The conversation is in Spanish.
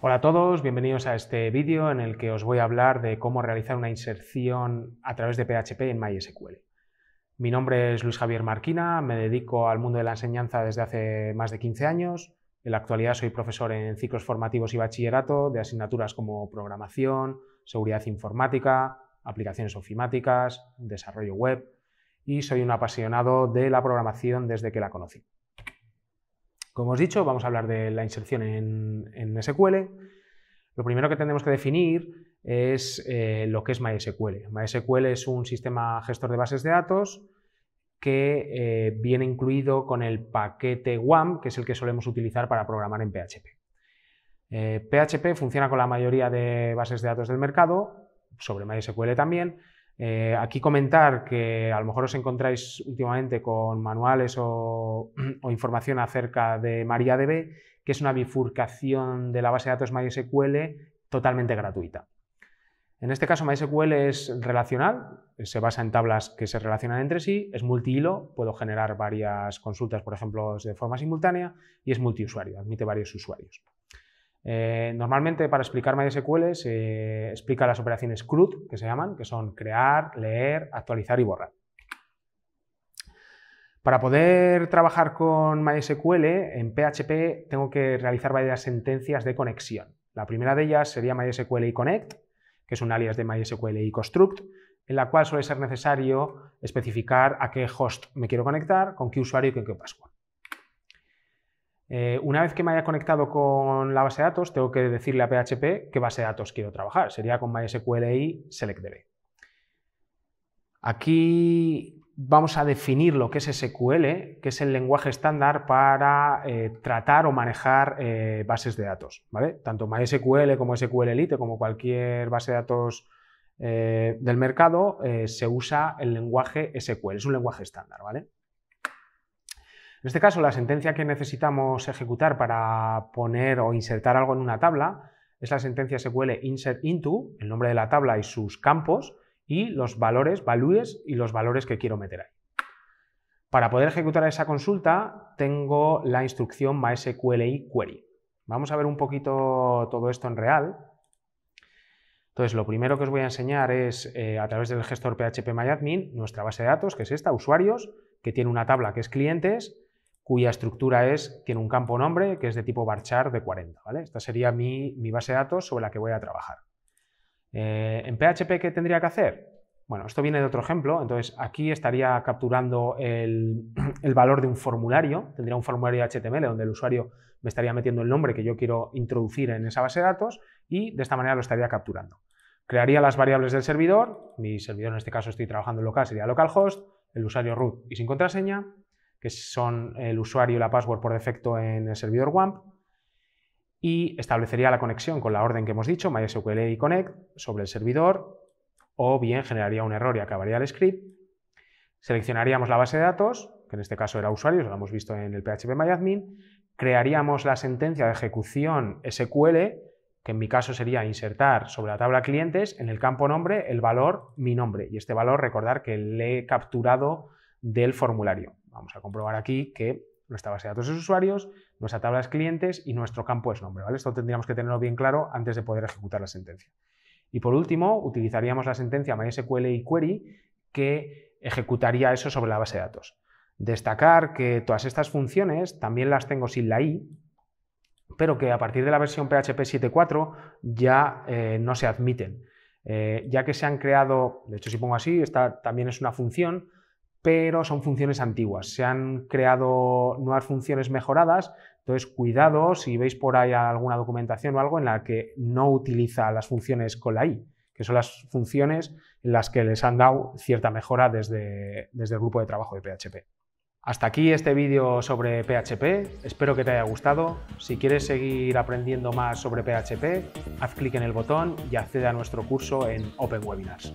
Hola a todos, bienvenidos a este vídeo en el que os voy a hablar de cómo realizar una inserción a través de PHP en MySQL. Mi nombre es Luis Javier Marquina, me dedico al mundo de la enseñanza desde hace más de 15 años. En la actualidad soy profesor en ciclos formativos y bachillerato de asignaturas como programación, seguridad informática, aplicaciones ofimáticas, desarrollo web y soy un apasionado de la programación desde que la conocí. Como os dicho, vamos a hablar de la inserción en, SQL. Lo primero que tenemos que definir es eh, lo que es MySQL. MySQL es un sistema gestor de bases de datos que eh, viene incluido con el paquete WAMP, que es el que solemos utilizar para programar en PHP. PHP eh, funciona con la mayoría de bases de datos del mercado, sobre MySQL también, eh, aquí comentar que a lo mejor os encontráis últimamente con manuales o, o información acerca de MariaDB, que es una bifurcación de la base de datos MySQL totalmente gratuita. En este caso, MySQL es relacional, se basa en tablas que se relacionan entre sí, es multihilo, puedo generar varias consultas, por ejemplo, de forma simultánea, y es multiusuario, admite varios usuarios. Eh, normalmente para explicar MySQL se explica las operaciones CRUD, que se llaman, que son crear, leer, actualizar y borrar. Para poder trabajar con MySQL en PHP tengo que realizar varias sentencias de conexión. La primera de ellas sería MySQL y Connect, que es un alias de MySQL y Construct, en la cual suele ser necesario especificar a qué host me quiero conectar, con qué usuario y con qué password. Eh, una vez que me haya conectado con la base de datos, tengo que decirle a PHP qué base de datos quiero trabajar. Sería con MySQL y SelectDB. Aquí vamos a definir lo que es SQL, que es el lenguaje estándar para eh, tratar o manejar eh, bases de datos. ¿vale? Tanto MySQL como SQL Elite, como cualquier base de datos del mercado, se usa el lenguaje SQL, es un lenguaje estándar. ¿vale? En este caso, la sentencia que necesitamos ejecutar para poner o insertar algo en una tabla es la sentencia SQL insert into, el nombre de la tabla y sus campos, y los valores, values y los valores que quiero meter ahí. Para poder ejecutar esa consulta, tengo la instrucción MySQLi query. Vamos a ver un poquito todo esto en real. Entonces, lo primero que os voy a enseñar es, eh, a través del gestor PHP MyAdmin, nuestra base de datos, que es esta, usuarios, que tiene una tabla que es clientes, cuya estructura es, tiene un campo nombre que es de tipo varchar de 40. ¿vale? Esta sería mi, base de datos sobre la que voy a trabajar. Eh, ¿En PHP qué tendría que hacer? Bueno, esto viene de otro ejemplo, entonces aquí estaría capturando el, el, valor de un formulario, tendría un formulario HTML donde el usuario me estaría metiendo el nombre que yo quiero introducir en esa base de datos y de esta manera lo estaría capturando. Crearía las variables del servidor, mi servidor en este caso estoy trabajando en local, sería localhost, el usuario root y sin contraseña, que son el usuario y la password por defecto en el servidor WAMP, y establecería la conexión con la orden que hemos dicho, MySQL y Connect, sobre el servidor, o bien generaría un error y acabaría el script. Seleccionaríamos la base de datos, que en este caso era usuarios, lo hemos visto en el PHP MyAdmin, crearíamos la sentencia de ejecución SQL, que en mi caso sería insertar sobre la tabla clientes en el campo nombre el valor mi nombre, y este valor recordar que le he capturado del formulario. Vamos a comprobar aquí que nuestra base de datos es usuarios, nuestra tabla es clientes y nuestro campo es nombre. ¿vale? Esto tendríamos que tenerlo bien claro antes de poder ejecutar la sentencia. Y por último, utilizaríamos la sentencia MySQL y query que ejecutaría eso sobre la base de datos. Destacar que todas estas funciones también las tengo sin la i, pero que a partir de la versión PHP 7.4 ya eh, no se admiten. Eh, ya que se han creado, de hecho si pongo así, esta también es una función, pero son funciones antiguas. Se han creado nuevas funciones mejoradas, entonces cuidado si veis por ahí alguna documentación o algo en la que no utiliza las funciones con la i, que son las funciones en las que les han dado cierta mejora desde, el grupo de trabajo de PHP. Hasta aquí este vídeo sobre PHP, espero que te haya gustado. Si quieres seguir aprendiendo más sobre PHP, haz clic en el botón y accede a nuestro curso en Open Webinars.